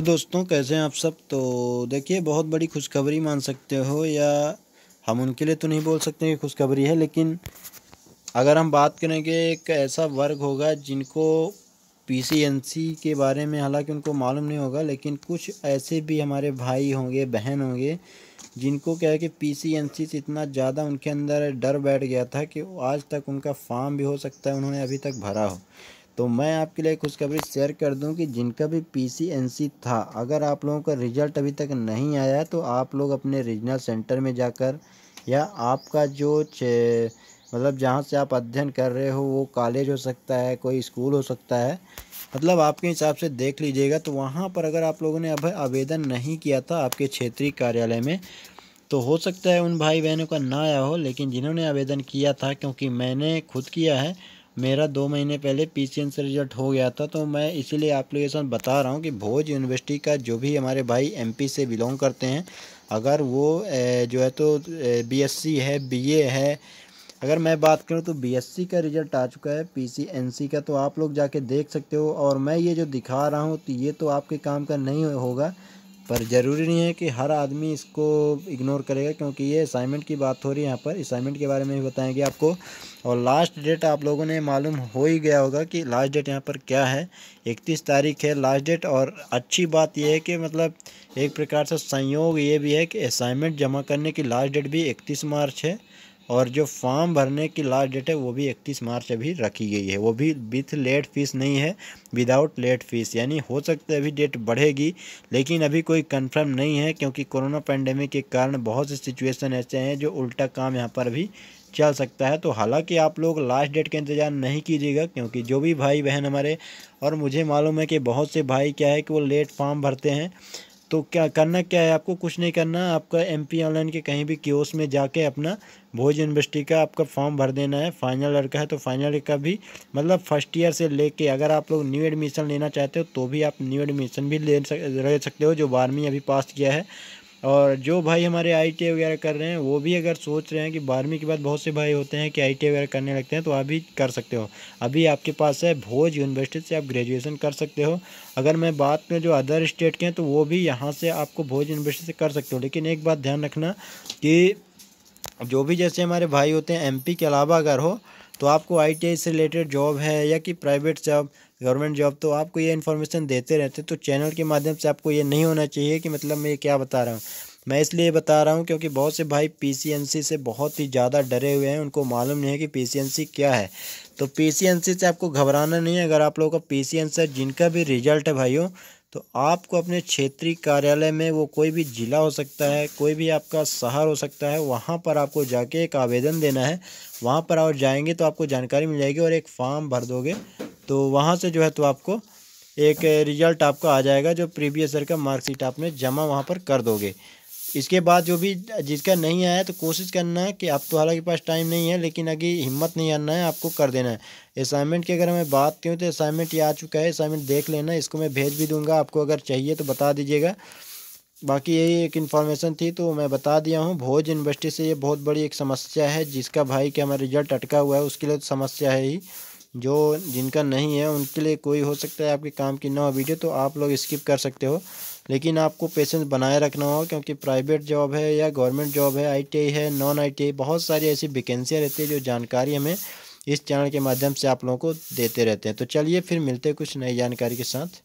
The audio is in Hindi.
तो दोस्तों कैसे हैं आप सब तो देखिए बहुत बड़ी खुशखबरी मान सकते हो या हम उनके लिए तो नहीं बोल सकते कि खुशखबरी है लेकिन अगर हम बात करेंगे एक ऐसा वर्ग होगा जिनको पीसीएनसी के बारे में हालांकि उनको मालूम नहीं होगा लेकिन कुछ ऐसे भी हमारे भाई होंगे बहन होंगे जिनको क्या है कि पीसीएनसी से इतना ज़्यादा उनके अंदर डर बैठ गया था कि आज तक उनका फॉर्म भी हो सकता है उन्होंने अभी तक भरा हो तो मैं आपके लिए खुशखबरी शेयर कर दूं कि जिनका भी पीसीएनसी था अगर आप लोगों का रिजल्ट अभी तक नहीं आया है तो आप लोग अपने रीजनल सेंटर में जाकर या आपका जो मतलब जहाँ से आप अध्ययन कर रहे हो वो कॉलेज हो सकता है कोई स्कूल हो सकता है मतलब आपके हिसाब से देख लीजिएगा तो वहाँ पर अगर आप लोगों ने अब आवेदन नहीं किया था आपके क्षेत्रीय कार्यालय में तो हो सकता है उन भाई बहनों का ना आया हो लेकिन जिन्होंने आवेदन किया था क्योंकि मैंने खुद किया है मेरा दो महीने पहले पी सी एन से रिजल्ट हो गया था तो मैं इसीलिए आप लोग ये सब बता रहा हूँ कि भोज यूनिवर्सिटी का जो भी हमारे भाई एमपी से बिलोंग करते हैं अगर वो जो है तो बीएससी है बीए है अगर मैं बात करूं तो बीएससी का रिज़ल्ट आ चुका है पीसीएनसी का तो आप लोग जाके देख सकते हो और मैं ये जो दिखा रहा हूं तो ये तो आपके काम का नहीं होगा पर ज़रूरी नहीं है कि हर आदमी इसको इग्नोर करेगा क्योंकि ये असाइनमेंट की बात हो रही है यहाँ पर असाइनमेंट के बारे में भी बताएंगे आपको और लास्ट डेट आप लोगों ने मालूम हो ही गया होगा कि लास्ट डेट यहाँ पर क्या है इकतीस तारीख है लास्ट डेट और अच्छी बात यह है कि मतलब एक प्रकार से संयोग ये भी है कि असाइनमेंट जमा करने की लास्ट डेट भी इकतीस मार्च है और जो फॉर्म भरने की लास्ट डेट है वो भी इकतीस मार्च अभी रखी गई है वो भी विथ लेट फीस नहीं है विदाउट लेट फीस यानी हो सकता है अभी डेट बढ़ेगी लेकिन अभी कोई कंफर्म नहीं है क्योंकि कोरोना पैंडेमिक के कारण बहुत से सिचुएशन ऐसे हैं जो उल्टा काम यहाँ पर भी चल सकता है तो हालांकि आप लोग लास्ट डेट का इंतज़ार नहीं कीजिएगा क्योंकि जो भी भाई बहन हमारे और मुझे मालूम है कि बहुत से भाई क्या है कि वो लेट फॉर्म भरते हैं तो क्या करना क्या है आपको कुछ नहीं करना आपका एम पी ऑनलाइन के कहीं भी क्योस में जाके अपना भोज यूनिवर्सिटी का आपका फॉर्म भर देना है फाइनल ईयर का है तो फाइनल ईयर का भी मतलब फर्स्ट ईयर से लेके अगर आप लोग न्यू एडमिशन लेना चाहते हो तो भी आप न्यू एडमिशन भी ले सक सकते हो जो बारहवीं अभी पास किया है और जो भाई हमारे आई वगैरह कर रहे हैं वो भी अगर सोच रहे हैं कि बारहवीं के बाद बहुत से भाई होते हैं कि आई वगैरह करने लगते हैं तो आप भी कर सकते हो अभी आपके पास है भोज यूनिवर्सिटी से आप ग्रेजुएसन कर सकते हो अगर मैं बात करूँ जो अदर स्टेट के हैं तो वो भी यहाँ से आपको भोज यूनिवर्सिटी से कर सकते हो लेकिन एक बात ध्यान रखना कि जो भी जैसे हमारे भाई होते हैं एमपी के अलावा अगर हो तो आपको आई से रिलेटेड जॉब है या कि प्राइवेट जॉब गवर्नमेंट जॉब तो आपको ये इन्फॉर्मेशन देते रहते तो चैनल के माध्यम से आपको ये नहीं होना चाहिए कि मतलब मैं ये क्या बता रहा हूँ मैं इसलिए बता रहा हूँ क्योंकि बहुत से भाई पीसीएनसी से बहुत ही ज़्यादा डरे हुए हैं उनको मालूम नहीं है कि पीसीएनसी क्या है तो पीसीएनसी से आपको घबराना नहीं है अगर आप लोगों का पीसीएनसी जिनका भी रिजल्ट है भाइयों तो आपको अपने क्षेत्रीय कार्यालय में वो कोई भी ज़िला हो सकता है कोई भी आपका शहर हो सकता है वहाँ पर आपको जाके एक आवेदन देना है वहाँ पर आप जाएंगे तो आपको जानकारी मिल जाएगी और एक फॉर्म भर दोगे तो वहाँ से जो है तो आपको एक रिजल्ट आपका आ जाएगा जो प्रीवियस ईयर का मार्कशीट आपने जमा वहाँ पर कर दोगे इसके बाद जो भी जिसका नहीं आया तो कोशिश करना है कि आप तो हालांकि पास टाइम नहीं है लेकिन अगर हिम्मत नहीं आना है आपको कर देना है असाइनमेंट की अगर मैं बात करूँ तो असाइनमेंट ये आ चुका है असाइनमेंट देख लेना इसको मैं भेज भी दूँगा आपको अगर चाहिए तो बता दीजिएगा बाकी यही एक इन्फॉर्मेशन थी तो मैं बता दिया हूँ भोज यूनिवर्सिटी से ये बहुत बड़ी एक समस्या है जिसका भाई के हमारा रिजल्ट अटका हुआ है उसके लिए तो समस्या है ही जो जिनका नहीं है उनके लिए कोई हो सकता है आपके काम की ना हो वीडियो तो आप लोग स्किप कर सकते हो लेकिन आपको पेशेंस बनाए रखना होगा क्योंकि प्राइवेट जॉब है या गवर्नमेंट जॉब है आईटीआई है नॉन आईटीआई बहुत सारी ऐसी वैकेंसियाँ रहती है जो जानकारी हमें इस चैनल के माध्यम से आप लोगों को देते रहते हैं तो चलिए फिर मिलते हैं कुछ नई जानकारी के साथ